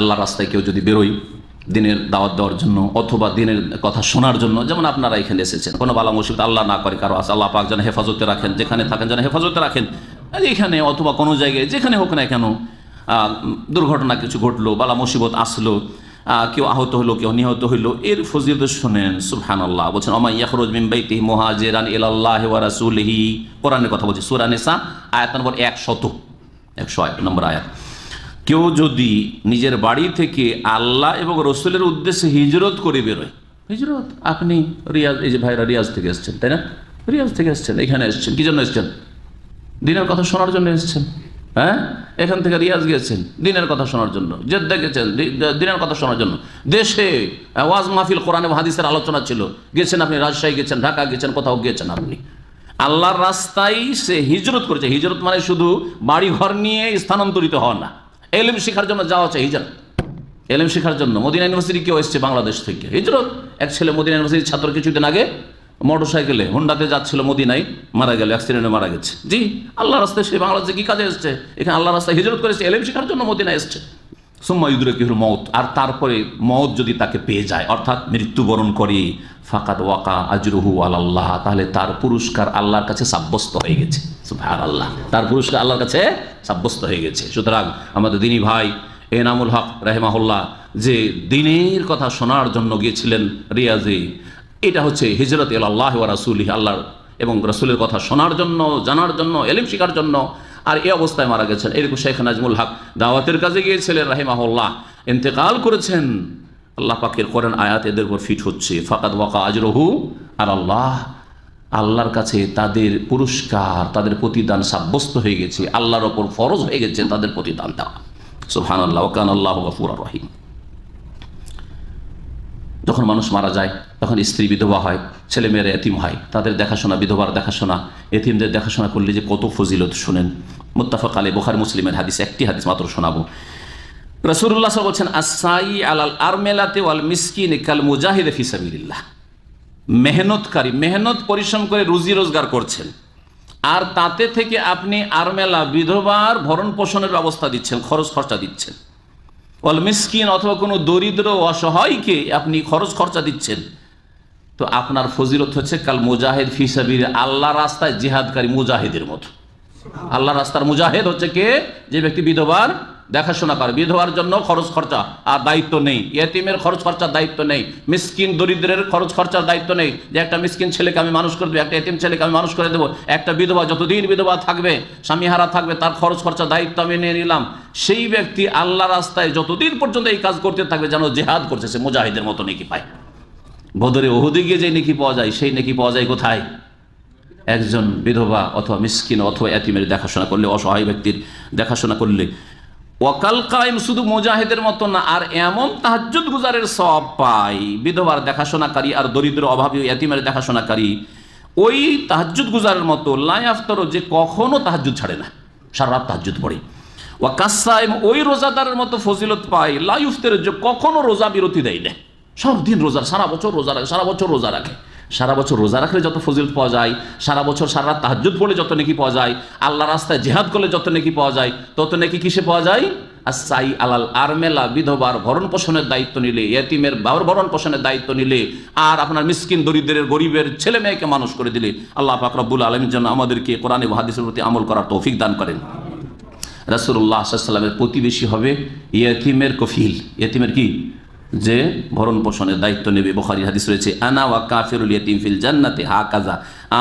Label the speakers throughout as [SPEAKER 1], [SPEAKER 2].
[SPEAKER 1] আল্লাহ রাস্তায় কেউ যদি বেরোই দিনের দাওয়াত দেওয়ার জন্য অথবা দিনের কথা শোনার জন্য যেমন আপনারা এখানে এসেছেন কোনো বালা মুসিবত আল্লাহ না করে কারো আছে আল্লাহ পাক যেন হেফাজতে রাখেন যেখানে থাকেন যেন হেফাজতে রাখেন এখানে অথবা কোনো জায়গায় যেখানে হোক না কেন দুর্ঘটনা কিছু ঘটলো বালা মুসিবত আসলো কেউ আহত হলো কেউ নিহত হইলো এর ফজিল শোনেন সুবহান আল্লাহ বলছেন অমা ইয়াহরুজ কোরআনের কথা বলছি সুরানিসা আয়াত নম্বর একশত একশো এক নম্বর আয়াত কেউ যদি নিজের বাড়ি থেকে আল্লাহ এবং রসুলের উদ্দেশ্যে হিজরত করে বেরোয় হিজরত আপনি রিয়াজ এই যে ভাইরা রিয়াজ থেকে এসছেন তাই না রিয়াজ থেকে এসছেন এখানে এসছেন কি জন্য এসছেন দিনের কথা শোনার জন্য এসছেন হ্যাঁ এখান থেকে রিয়াজ গেছেন দিনের কথা শোনার জন্য জেদ্দা গেছেন দিনের কথা শোনার জন্য দেশে ওয়াজ মাহফিল কোরআন হাদিসের আলোচনা ছিল গেছেন আপনি রাজশাহী গেছেন ঢাকা গেছেন কোথাও গিয়েছেন আপনি আল্লাহর রাস্তায় সে হিজরত করেছে হিজরত মানে শুধু বাড়ি ঘর নিয়ে স্থানান্তরিত হওয়া না এলিম শেখার জন্য যাওয়া চাই হিজরত এলিম শেখার জন্য মদিনা ইউনিভার্সিটি কেউ এসছে বাংলাদেশ থেকে হিজরত এক ছেলে মদিনা ইউনিভার্সিটির ছাত্র কিছুদিন আগে মোটর সাইকেলে হোন্ডাতে যাচ্ছিল মোদিনাই মারা গেল অ্যাক্সিডেন্টে মারা গেছে জি আল্লাহ রাস্তায় সে বাংলাদেশে কী কাজে এসছে এখানে আল্লাহ রাস্তায় হিজরত করেছে এলিম শেখার জন্য মদিনায় এসছে সোম্মায়ুদুরকির মত আর তারপরে মত যদি তাকে পেয়ে যায় অর্থাৎ মৃত্যুবরণ করে ফাকাদ ওয়াকা আজরুহু আল্লাহ তাহলে তার পুরস্কার আল্লাহর কাছে সাব্যস্ত হয়ে গেছে আল্লাহ তার পুরস্কার আল্লাহর কাছে সাব্যস্ত হয়ে গেছে সুতরাং আমাদের দিনী ভাই এনামুল হক রেহমাহুল্লাহ যে দিনের কথা শোনার জন্য গিয়েছিলেন রিয়াজি এটা হচ্ছে হিজরত আল্লাহ আল্লাহ রাসুল আল্লাহর এবং রসুলের কথা শোনার জন্য জানার জন্য এলিম শিখার জন্য আর এই অবস্থায় মারা গেছেন এরকম শেখ নাজমুল হক দাওয়াতের কাজে গিয়েছিলেন রাহিমাহুল্লাহ ইন্তেকাল করেছেন আল্লাহ পাকের করেন আয়াত এদের উপর ফিট হচ্ছে ফাকাত ওয়াকা আজরহু আর আল্লাহ আল্লাহর কাছে তাদের পুরস্কার তাদের প্রতিদান সাব্যস্ত হয়ে গেছে আল্লাহর ওপর ফরজ হয়ে গেছে তাদের প্রতিদান দেওয়া সুফান আল্লাহ ওকান আল্লাহ গফুর রহিম যখন মানুষ মারা যায় তখন স্ত্রী বিধবা হয় ছেলেমেয়েরা এতিম হয় তাদের দেখাশোনা বিধবার দেখাশোনা এতিমদের দেখাশোনা করলে যে কত ফজিলত শুনেন মোত্তাফাক আলী বোখারি মুসলিমের হাদিস একটি হাদিস মাত্র শোনাবো রসুল্লাহ সাল বলছেন আসাই আলাল আরমেলাতে ওয়াল মিসকিন কাল মুজাহিদ ফিসাবিল্লাহ মেহনতকারী মেহনত পরিশ্রম করে রুজি রোজগার করছেন আর তাতে থেকে আপনি আরমেলা বিধবার ভরণ পোষণের ব্যবস্থা দিচ্ছেন খরচ খরচা দিচ্ছেন ওয়াল মিসকিন অথবা কোনো দরিদ্র অসহায়কে আপনি খরচ খরচা দিচ্ছেন তো আপনার ফজিরত হচ্ছে কাল মুজাহিদ ফিসাবির আল্লাহ রাস্তায় জিহাদকারী মুজাহিদের মতো আল্লাহ রাস্তার মুজাহেদ হচ্ছে কে যে ব্যক্তি বিধবার দেখাশোনা করে বিধবার জন্য খরচ খরচা আর দায়িত্ব নেই এতিমের খরচ খরচার দায়িত্ব নেই মিসকিন দরিদ্রের খরচ খরচার দায়িত্ব নেই যে একটা মিসকিন ছেলেকে আমি মানুষ করে দেবো একটা এতিম ছেলেকে আমি মানুষ করে দেবো একটা বিধবা যতদিন বিধবা থাকবে স্বামীহারা থাকবে তার খরচ খরচার দায়িত্ব আমি নিয়ে নিলাম সেই ব্যক্তি আল্লাহ রাস্তায় যতদিন পর্যন্ত এই কাজ করতে থাকবে যেন জেহাদ করছে সে মুজাহিদের মতো নেকি পায় বদরে ওহুদি গিয়ে যে নেকি পাওয়া যায় সেই নেকি পাওয়া যায় কোথায় একজন বিধবা অথবা মিসকিন অথবা এতিমের দেখাশোনা করলে অসহায় ব্যক্তির দেখাশোনা করলে ওয়াকাল কায়েম শুধু মোজাহেদের মতো না আর এমন তাহাজুদ গুজারের সব পাই বিধবার দেখাশোনাকারী আর দরিদ্র অভাবী এতিমের দেখাশোনাকারী ওই তাহাজুদ গুজারের মতো লায়াফতর যে কখনো তাহাজুদ ছাড়ে না সারা রাত তাহাজুদ পড়ে ওয়া ওই রোজাদারের মতো ফজিলত পায় লাইফতের যে কখনো রোজা বিরতি দেয় না সব দিন রোজা সারা বছর রোজা রাখে সারা বছর রোজা রাখে সারা বছর রোজা রাখলে যত ফজিল পাওয়া যায় সারা বছর সারা রাত তাহাজুদ পড়লে যত নেকি পাওয়া যায় আল্লাহ রাস্তায় জেহাদ করলে যত নেকি পাওয়া যায় তত নেকি কিসে পাওয়া যায় সাই আলাল আরমেলা বিধবার ভরণ পোষণের দায়িত্ব নিলে ইয়াতিমের বাবার ভরণ পোষণের দায়িত্ব নিলে আর আপনার মিসকিন দরিদ্রের গরিবের ছেলে মেয়েকে মানুষ করে দিলে আল্লাহ ফাকরাবুল আলমীর জন্য আমাদেরকে কোরআনে হাদিসের প্রতি আমল করার তৌফিক দান করেন রাসুল্লাহ সাল্লামের প্রতিবেশী হবে ইয়াতিমের কফিল ইয়াতিমের কি যে ভরণ পোষণের দায়িত্ব নেবে বোখারি হাদিস রয়েছে আনা ওয়া কাফিরুল ইয়তিম ফিল জান্নাতে হা কাজা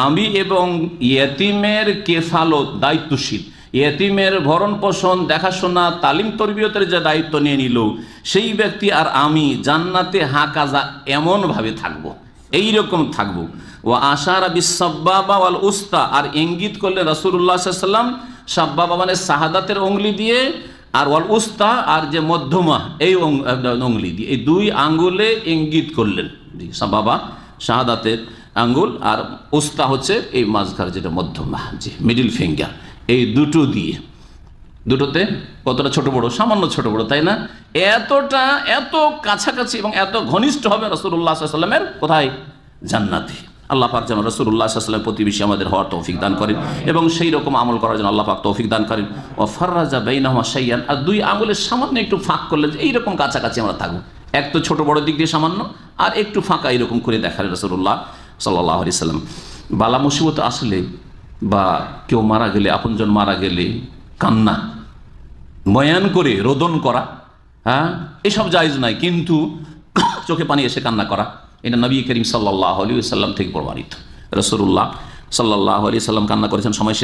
[SPEAKER 1] আমি এবং ইয়তিমের কেফালত দায়িত্বশীল ইয়তিমের ভরণ পোষণ দেখাশোনা তালিম তরবিয়তের যে দায়িত্ব নিয়ে নিল সেই ব্যক্তি আর আমি জান্নাতে হা কাজা এমনভাবে থাকবো এইরকম থাকবো ও আবি বিসাব্বাবা ওয়াল উস্তা আর ইঙ্গিত করলে রসুল্লাহ সাল্লাম সাব্বা বাবানের শাহাদাতের অঙ্গলি দিয়ে আর ওয়াল উস্তা আর যে মধ্যমা এই অঙ্গলি দিয়ে এই দুই আঙ্গুলে ইঙ্গিত করলেন বাবা শাহাদাতের আঙ্গুল আর উস্তা হচ্ছে এই মাঝখানে যেটা মধ্যমা জি মিডিল ফিঙ্গার এই দুটো দিয়ে দুটোতে কতটা ছোট বড় সামান্য ছোট বড় তাই না এতটা এত কাছাকাছি এবং এত ঘনিষ্ঠ হবে রসুল্লাহ সাল্লামের কোথায় জান্নাতি আল্লাহ পাক যেন রসুল্লাহ সাল্লাম প্রতিবেশী আমাদের হওয়ার তৌফিক দান করেন এবং সেই রকম আমল করার জন্য আল্লাহ পাক তৌফিক দান করেন ও ফার্রাজা বেইনাহমা সাইয়ান আর দুই আঙুলের সামান্য একটু ফাঁক করলেন এইরকম কাছাকাছি আমরা থাকবো এক তো ছোটো বড় দিক দিয়ে সামান্য আর একটু ফাঁকা এরকম করে দেখালেন রসুল্লাহ সাল্লাহ আলি সাল্লাম বালা মুসিবত আসলে বা কেউ মারা গেলে আপনজন মারা গেলে কান্না ময়ান করে রোদন করা হ্যাঁ এসব জায়জ নাই কিন্তু চোখে পানি এসে কান্না করা এটা নবী করিম সাল্লাহ আলী সাল্লাম থেকে প্রমাণিত রসুল্লাহ সাল্লাহ আলী সাল্লাম কান্না করেছেন সময়